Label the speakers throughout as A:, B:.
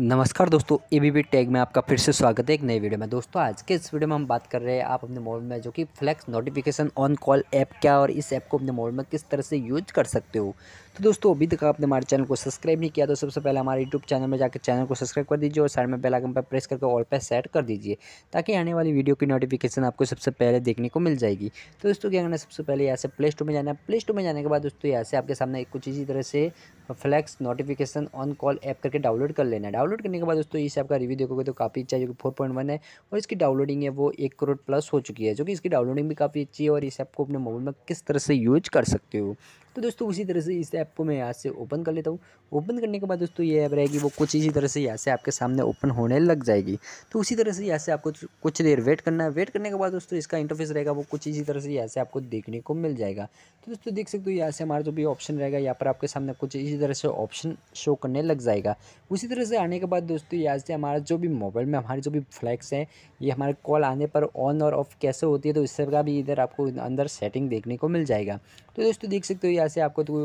A: नमस्कार दोस्तों A B tag में आपका फिर से स्वागत है एक नई वीडियो में दोस्तों आज के इस वीडियो में हम बात कर रहे हैं आप अपने मोबाइल में जो कि flash notification on call app क्या और इस ऐप को अपने मोबाइल में किस तरह से यूज कर सकते हो तो दोस्तों अभी तक आपने हमारे चैनल को सब्सक्राइब नहीं किया तो सबसे पहले हमारे यूट्यूब चैनल में जाकर चैनल को सब्सक्राइब कर दीजिए और साइड में बेलाइकन पर प्रेस करके ऑल पर सेट कर दीजिए ताकि आने वाली वीडियो की नोटिफिकेशन आपको सबसे पहले देखने को मिल जाएगी तो दोस्तों क्या करना सबसे पहले यहाँ से प्ले स्टोर में जाना है प्ले स्टोर में जाने के बाद दोस्तों यहाँ से आपके सामने कुछ इसी तरह से flash notification on call app करके डाउनलोड कर लेना है डाउनलोड करने के बाद दोस्तों इस ऐप का रिव्यू देखोगे तो काफ़ी अच्छा है जो कि फोर पॉइंट वन है और इसकी डाउनलोडिंग है वो एक करोड़ प्लस हो चुकी है जो कि इसकी डाउनलोडिंग भी काफ़ी अच्छी है और इस ऐप को अपने मोबाइल में किस तरह से यूज कर सकते हो तो दोस्तों उसी तरह से इस ऐप को मैं यहाँ से ओपन कर लेता हूँ ओपन करने के बाद दोस्तों ये ऐप रहेगी वो कुछ इसी तरह से यहाँ से आपके सामने ओपन होने लग जाएगी तो उसी तरह से यहाँ से आपको कुछ देर वेट करना है वेट करने के बाद दोस्तों इसका इंटरफेस रहेगा वो कुछ इसी तरह से यहाँ से आपको देखने को मिल जाएगा तो दोस्तों देख सकते हो यहाँ से हमारा जो भी ऑप्शन रहेगा यहाँ पर आपके सामने कुछ इसी इसी तरह से ऑप्शन शो करने लग जाएगा उसी तरह से आने के बाद दोस्तों यहाँ से हमारा जो भी मोबाइल में हमारे जो भी फ्लैक्स हैं ये हमारे कॉल आने पर ऑन और ऑफ कैसे होती है तो इससे का भी इधर आपको अंदर सेटिंग देखने को मिल जाएगा तो दोस्तों देख सकते हो यहाँ से आपको तो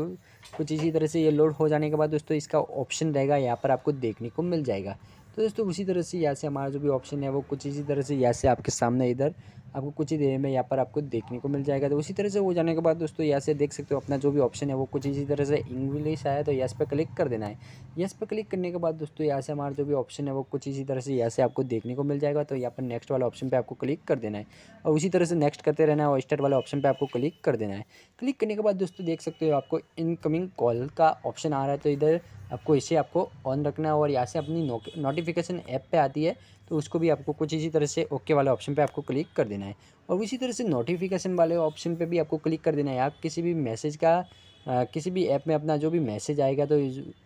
A: कुछ इसी तरह से ये लोड हो जाने के बाद दोस्तों इसका ऑप्शन रहेगा यहाँ पर आपको देखने को मिल जाएगा तो दोस्तों उसी तरह से यहाँ से हमारा जो भी ऑप्शन है वो कुछ इसी तरह से यहाँ से आपके सामने इधर आपको कुछ ही देर में यहाँ पर आपको देखने को मिल जाएगा तो उसी तरह से वो जाने के बाद दोस्तों यहाँ से देख सकते हो अपना जो भी ऑप्शन है वो कुछ इसी तरह से इंग्लिश आया तो यस पर क्लिक कर देना है यस पर क्लिक करने के बाद दोस्तों यहाँ से हमारा जो भी ऑप्शन है वो कुछ इसी तरह से यहाँ से आपको देखने को मिल जाएगा तो यहाँ पर नेक्स्ट वाला ऑप्शन पर आपको क्लिक कर देना है और उसी तरह से नेक्स्ट करते रहना है और स्टार्ट वाले ऑप्शन पर आपको क्लिक कर देना है क्लिक करने के बाद दोस्तों देख सकते हो आपको इनकमिंग कॉल का ऑप्शन आ रहा है तो इधर आपको इसे आपको ऑन रखना है और यहाँ से अपनी नोटिफिकेशन ऐप पे आती है तो उसको भी आपको कुछ इसी तरह से ओके वाले ऑप्शन पे आपको क्लिक कर देना है और इसी तरह से नोटिफिकेशन वाले ऑप्शन पे भी आपको क्लिक कर देना है आप किसी भी मैसेज का आ, किसी भी ऐप में अपना जो भी मैसेज आएगा तो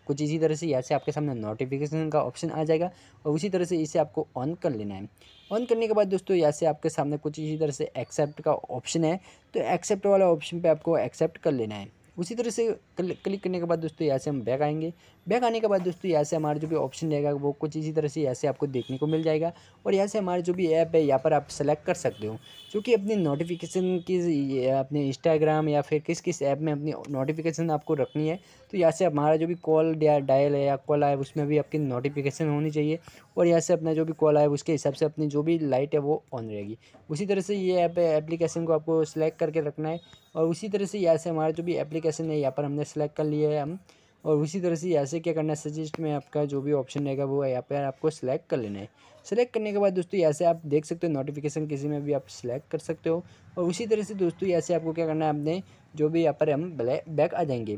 A: कुछ इसी तरह से यहाँ से आपके सामने नोटिफिकेशन का ऑप्शन आ जाएगा और उसी तरह से इसे आपको ऑन कर लेना है ऑन करने के बाद दोस्तों यहाँ से आपके सामने कुछ इसी तरह से एक्सेप्ट का ऑप्शन है तो एक्सेप्ट वाला ऑप्शन पर आपको एक्सेप्ट कर लेना है उसी तरह से क्लिक करने के बाद दोस्तों यहाँ से हम बैक आएंगे बैक आने के बाद दोस्तों यहाँ से हमारा जो भी ऑप्शन रहेगा वो कुछ इसी तरह से यहाँ से आपको देखने को मिल जाएगा और यहाँ से हमारा जो भी ऐप है यहाँ पर आप सेलेक्ट कर सकते हो जो अपनी नोटिफिकेशन की अपने इंस्टाग्राम या फिर किस किस ऐप में अपनी नोटिफिकेशन आपको रखनी है तो यहाँ से हमारा जो भी कॉल या डायल है या कॉल आए उसमें भी आपकी नोटिफिकेशन होनी चाहिए और यहाँ से अपना जो भी कॉल आए उसके हिसाब से अपनी जो भी लाइट है वो ऑन रहेगी उसी तरह से ये ऐप एप्लीकेशन को आपको सेलेक्ट करके रखना है और उसी तरह से यहाँ से हमारा जो भी एप्लीकेशन है यहाँ पर हमने सेलेक्ट कर लिया है हम और उसी तरह से यहाँ से क्या करना है सजेस्ट में आपका जो भी ऑप्शन रहेगा वो यहाँ पर आपको सेलेक्ट कर लेना है सेलेक्ट करने के बाद दोस्तों यहाँ से आप देख सकते हो नोटिफिकेशन किसी में भी आप सेलेक्ट कर सकते हो और उसी तरह से दोस्तों यहाँ से आपको क्या करना है आपने जो भी यहाँ पर हम बैक आ जाएंगे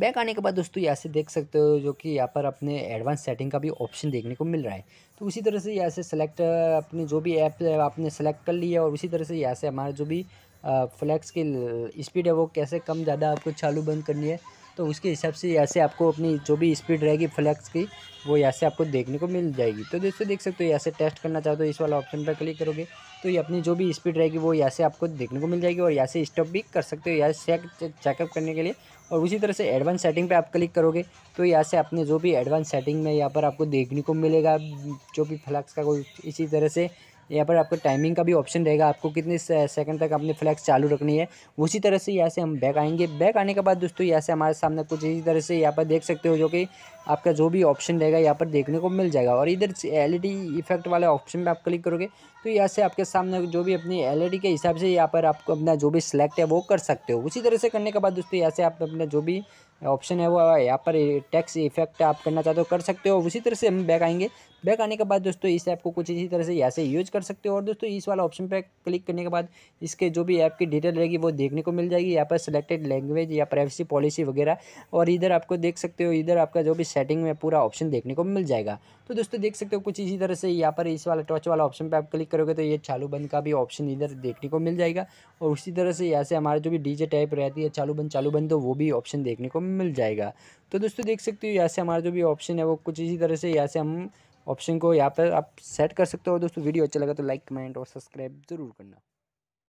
A: बैक आने के बाद दोस्तों यहाँ से देख सकते हो जो कि यहाँ पर अपने एडवांस सेटिंग का भी ऑप्शन देखने को मिल रहा है तो उसी तरह से यहाँ से सेलेक्ट अपनी जो भी ऐप आपने सेलेक्ट कर लिया है और उसी तरह से यहाँ से हमारा जो भी फ्लैक्स की स्पीड है वो कैसे कम ज़्यादा आपको चालू बंद करनी है तो उसके हिसाब से यहाँ से आपको अपनी जो भी स्पीड रहेगी फ्लैक्स की वो यहाँ से आपको देखने को मिल जाएगी तो दोस्तों देख सकते हो यहाँ से टेस्ट करना चाहते हो तो इस वाला ऑप्शन पर क्लिक करोगे तो ये अपनी जो भी स्पीड रहेगी वो यहाँ से आपको देखने को मिल जाएगी और यहाँ से स्टॉप भी कर सकते हो यहाँ से चेकअप करने के लिए और उसी तरह से एडवांस सेटिंग पे आप क्लिक करोगे तो यहाँ से अपने जो भी एडवांस सेटिंग में यहाँ पर आपको देखने को मिलेगा जो भी फ्लैक्स का कोई इसी तरह से यहाँ पर आपको टाइमिंग का भी ऑप्शन रहेगा आपको कितने सेकंड तक अपनी फ्लैक्स चालू रखनी है उसी तरह से यहाँ से हम बैक आएंगे बैक आने के बाद दोस्तों यहाँ से हमारे सामने कुछ इसी तरह से यहाँ पर देख सकते हो जो कि आपका जो भी ऑप्शन रहेगा यहाँ पर देखने को मिल जाएगा और इधर एल इफेक्ट वाले ऑप्शन पर आप क्लिक करोगे तो यहाँ से आपके सामने जो भी अपनी एल के हिसाब से यहाँ पर आपको अपना जो भी सिलेक्ट है वो कर सकते हो उसी तरह से करने के बाद दोस्तों यहाँ से आप अपना जो भी ऑप्शन है वो यहाँ पर टैक्स इफेक्ट आप करना चाहते हो कर सकते हो उसी तरह से हम बैक आएंगे बैक आने के बाद दोस्तों इस ऐप को कुछ इसी तरह से यहाँ से यूज कर सकते हो और दोस्तों इस वाला ऑप्शन पर क्लिक करने के बाद इसके जो भी ऐप की डिटेल रहेगी वो देखने को मिल जाएगी यहाँ पर सिलेक्टेड लैंग्वेज या प्राइवेसी पॉलिसी वगैरह और इधर आपको देख सकते हो इधर आपका जो भी सेटिंग में पूरा ऑप्शन देखने को मिल जाएगा तो दोस्तों देख सकते हो कुछ इसी तरह से यहाँ पर इस वाला टॉच वाला ऑप्शन पर आप क्लिक करोगे तो ये चालू बंद का भी ऑप्शन इधर देखने को मिल जाएगा और उसी तरह से यहाँ से हमारा जो भी डीजे टाइप रहती है चालू बंद चालू बंद तो वो भी ऑप्शन देखने को मिल जाएगा तो दोस्तों देख सकते हो यहाँ से हमारा जो भी ऑप्शन है वो कुछ इसी तरह से यहाँ से हम ऑप्शन को यहाँ पर आप सेट कर सकते हो दोस्तों वीडियो अच्छा लगा तो लाइक कमेंट और सब्सक्राइब ज़रूर करना